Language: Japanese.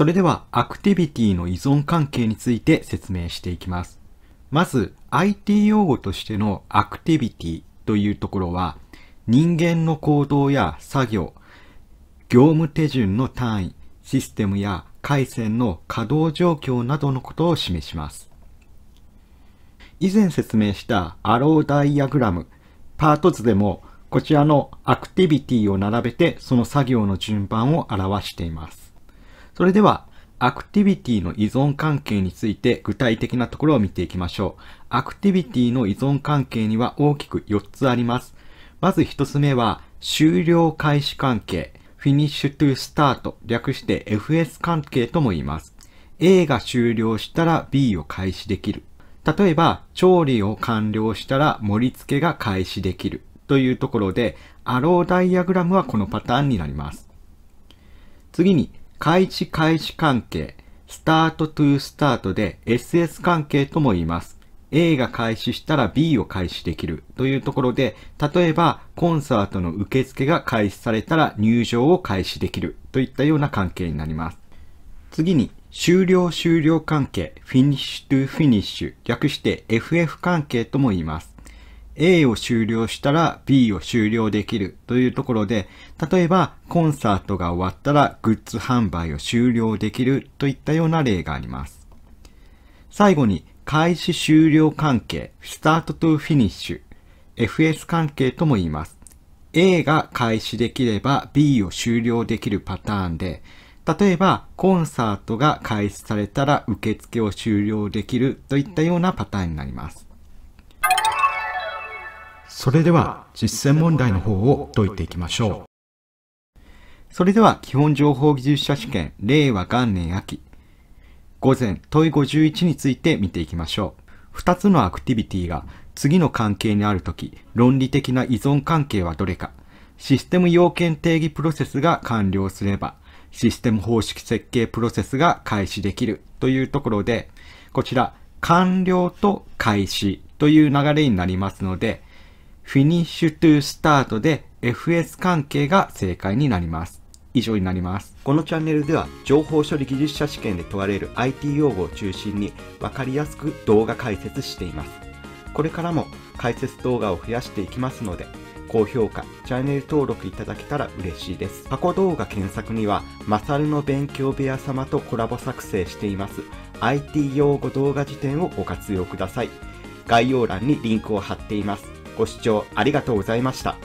それでは、アクティビティの依存関係について説明していきます。まず、IT 用語としてのアクティビティというところは、人間の行動や作業、業務手順の単位、システムや回線の稼働状況などのことを示します。以前説明したアローダイアグラム、パート図でもこちらのアクティビティを並べてその作業の順番を表しています。それでは、アクティビティの依存関係について具体的なところを見ていきましょう。アクティビティの依存関係には大きく4つあります。まず1つ目は、終了開始関係、フィニッシュトゥスタート、略して FS 関係とも言います。A が終了したら B を開始できる。例えば、調理を完了したら盛り付けが開始できる。というところで、アローダイアグラムはこのパターンになります。次に、開始開始関係、スタートトゥースタートで SS 関係とも言います。A が開始したら B を開始できるというところで、例えばコンサートの受付が開始されたら入場を開始できるといったような関係になります。次に終了終了関係、フィニッシュトゥフィニッシュ、略して FF 関係とも言います。A を終了したら B を終了できるというところで、例えばコンサートが終わったらグッズ販売を終了できるといったような例があります。最後に開始終了関係、スタートトゥフィニッシュ、FS 関係とも言います。A が開始できれば B を終了できるパターンで、例えばコンサートが開始されたら受付を終了できるといったようなパターンになります。それでは実践問題の方を解いていきましょう。それでは基本情報技術者試験令和元年秋午前問い51について見ていきましょう。2つのアクティビティが次の関係にあるとき論理的な依存関係はどれかシステム要件定義プロセスが完了すればシステム方式設計プロセスが開始できるというところでこちら完了と開始という流れになりますので、フィニッシュトゥースタートで FS 関係が正解になります。以上になります。このチャンネルでは情報処理技術者試験で問われる IT 用語を中心に分かりやすく動画解説しています。これからも解説動画を増やしていきますので、高評価、チャンネル登録いただけたら嬉しいです。過去動画検索には、マサルの勉強部屋様とコラボ作成しています IT 用語動画辞典をご活用ください。概要欄にリンクを貼っています。ご視聴ありがとうございました。